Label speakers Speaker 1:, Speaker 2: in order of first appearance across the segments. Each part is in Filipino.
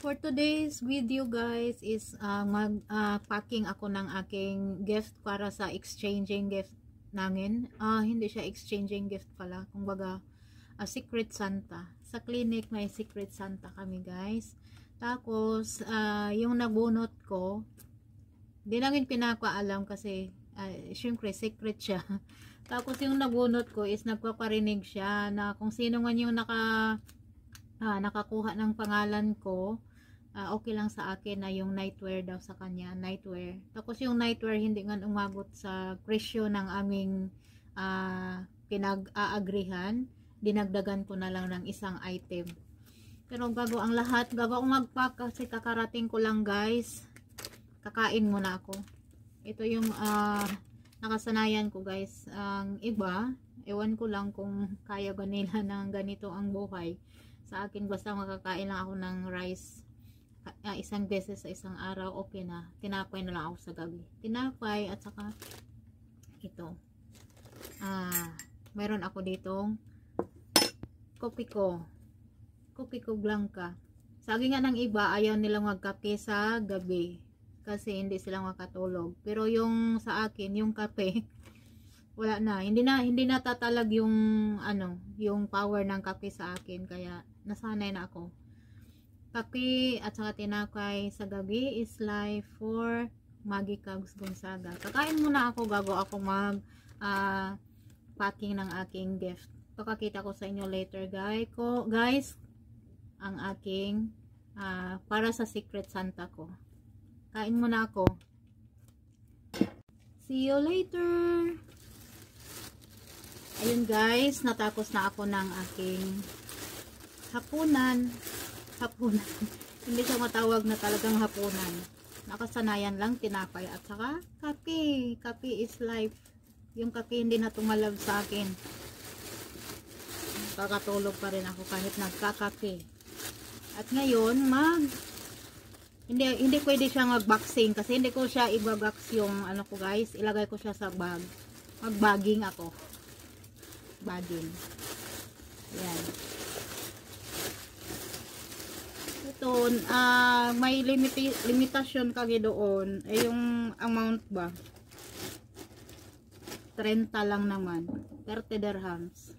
Speaker 1: For today's video guys is uh, mag uh, packing ako ng aking gift para sa exchanging gift namin. Uh, hindi siya exchanging gift pala. kung baga uh, secret Santa. Sa clinic may secret Santa kami guys. Tapos uh, yung nabunot ko hindi namin pinakaalam kasi uh, syempre secret siya. Tapos yung nabunot ko is nagpaparinig siya na kung sino man yung naka ah, nakakuha ng pangalan ko uh, okay lang sa akin na yung nightwear daw sa kanya, nightwear. Tapos yung nightwear hindi nga umagot sa presyo ng aming uh, pinag-aagrihan, dinagdagan ko na lang ng isang item. Pero gago ang lahat, gago akong mag kasi kakarating ko lang guys. Kakain muna ako. Ito yung uh, nakasanayan ko guys. Ang iba, ewan ko lang kung kaya ganila ng ganito ang buhay. Sa akin basta makakain lang ako ng rice uh, isang beses sa isang araw, okay na. Tinapay na lang ako sa gabi. Tinapay at saka ito. Ah, meron ako ditong kopiko. Kopiko blanca. Sabi nga ng iba, ayaw nilang magkape sa gabi. Kasi hindi sila makatulog. Pero yung sa akin, yung kape, wala na. Hindi na hindi natatalag yung ano, yung power ng kape sa akin kaya nasanay na ako kape at saka tinakay sa gabi is life for Maggie Cubs Gonzaga. Kakain muna ako bago ako mag uh, packing ng aking gift. Pakakita ko sa inyo later guys, ko, guys ang aking uh, para sa secret santa ko. Kain muna ako. See you later! Ayun guys, natapos na ako ng aking hapunan hapunan. Hindi siya matawag na talagang hapunan. Nakasanayan lang tinapay at saka kape. Kape is life. Yung kape hindi na tumalaw sa akin. Kakatulog pa rin ako kahit nagkakape. At ngayon, mag hindi hindi pwede siya mag-boxing kasi hindi ko siya i yung ano ko guys, ilagay ko siya sa bag. Mag-bagging ako. Bagging. Yan doon, uh, may limiti limitasyon kagi doon. Eh, yung amount ba? 30 lang naman. 30 dirhams.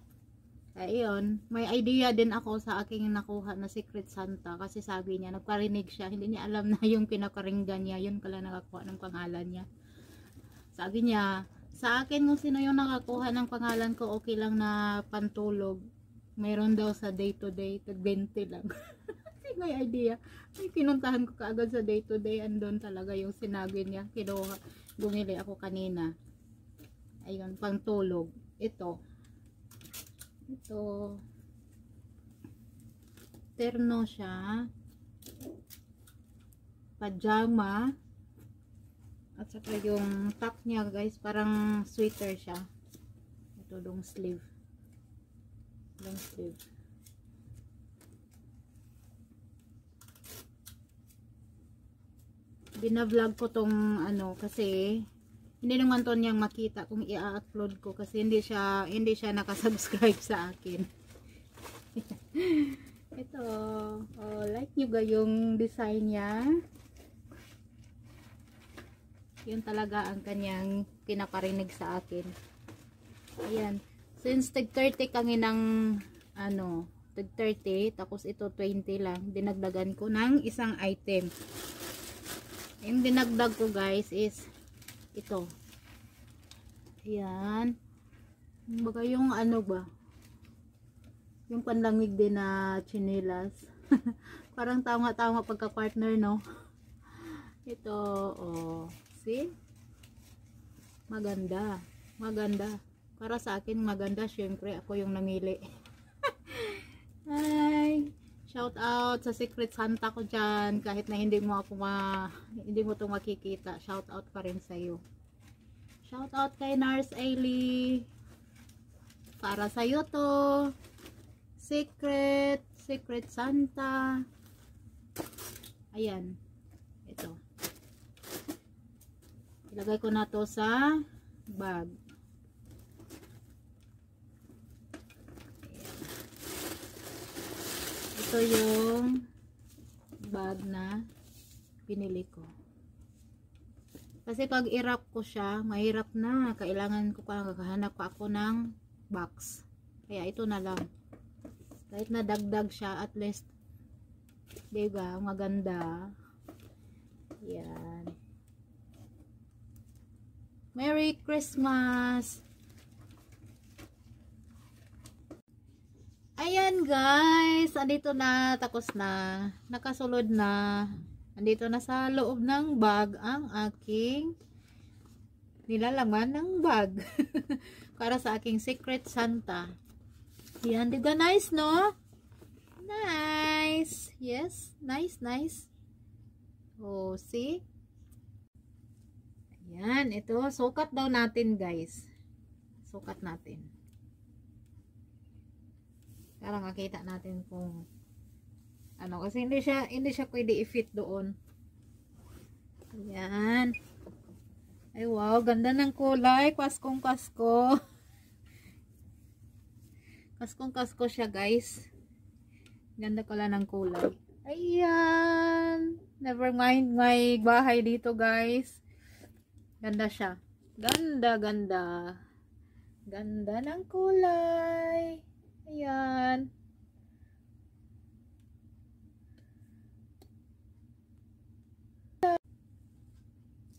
Speaker 1: Eh, yun. May idea din ako sa aking nakuha na Secret Santa kasi sabi niya, nagparinig siya. Hindi niya alam na yung pinakaringgan niya. Yun pala nakakuha ng pangalan niya. Sabi niya, sa akin kung sino yung nakakuha ng pangalan ko, okay lang na pantulog. Meron daw sa day to day, 20 lang. may idea. Ay, pinuntahan ko kaagad sa day to day. Andun talaga yung sinagin niya. Kinuha, bumili ako kanina. Ayun, pang tulog. Ito. Ito. Terno siya. Pajama. At saka yung top niya guys, parang sweater siya. Ito, long sleeve. Long sleeve. Bina-vlog ko tong ano kasi hindi naman to niyang makita kung i-upload ko kasi hindi siya hindi siya nakasubscribe sa akin. Ito, oh, like niyo ba yung design niya? Yun talaga ang kanyang pinaparinig sa akin. Ayan. Since tag 30 kami ng ano, tag 30 tapos ito 20 lang dinagdagan ko ng isang item yung dinagdag ko guys is ito ayan baka yung ano ba yung panlamig din na chinelas parang tama tama pagka partner no ito oh see maganda maganda para sa akin maganda syempre ako yung namili Shout out sa Secret Santa ko dyan. Kahit na hindi mo ako ma, hindi mo itong makikita. Shout out pa rin sa iyo. Shout out kay Nars Ailey. Para sa iyo to. Secret, Secret Santa. Ayan. Ito. Ilagay ko na to sa bag. ito yung bag na pinili ko kasi pag i-wrap ko siya mahirap na kailangan ko pa kakahanap pa ako ng box kaya ito na lang kahit na dagdag siya at least diba maganda yan Merry Christmas guys, andito na, tapos na, nakasulod na, andito na sa loob ng bag ang aking nilalaman ng bag para sa aking secret Santa. Yan, di ba nice no? Nice! Yes, nice, nice. Oh, see? Yan, ito, sukat daw natin guys. Sukat natin para makita natin kung ano kasi hindi siya hindi siya pwede i-fit doon ayan ay wow ganda ng kulay paskong pasko paskong pasko siya guys ganda ko lang ng kulay ayan never mind may bahay dito guys ganda siya ganda ganda ganda ng kulay Ayan.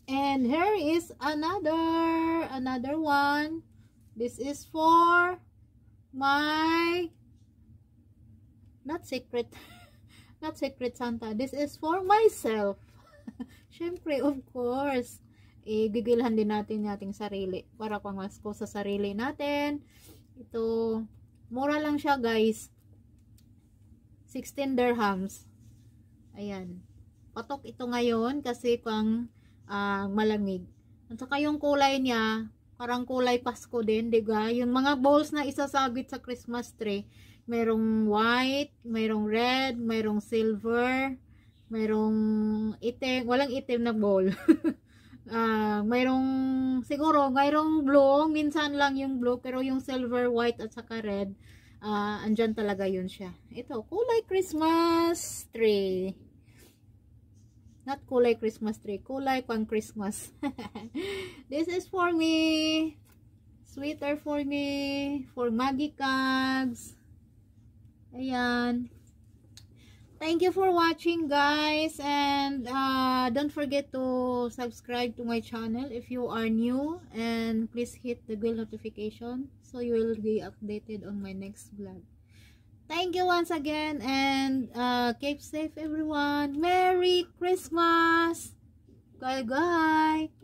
Speaker 1: And here is another, another one. This is for my, not secret, not secret Santa. This is for myself. Siyempre, of course, igigilhan eh, din natin yung sarili para pangwas ko sa sarili natin. Ito, Mura lang siya guys. 16 dirhams. Ayan. Patok ito ngayon kasi kung uh, ah, malamig. At saka yung kulay niya, parang kulay Pasko din, di ba? Yung mga balls na isasabit sa Christmas tree, merong white, merong red, merong silver, merong itim, walang itim na ball. uh, ah, merong siguro mayroong blue, minsan lang yung blue, pero yung silver, white at saka red, uh, andyan talaga yun siya. Ito, kulay Christmas tree. Not kulay Christmas tree, kulay pang Christmas. This is for me. Sweater for me. For Maggie Cags. Ayan. Thank you for watching guys and uh, don't forget to subscribe to my channel if you are new and please hit the bell notification so you will be updated on my next vlog. Thank you once again and uh, keep safe everyone. Merry Christmas! Bye-bye!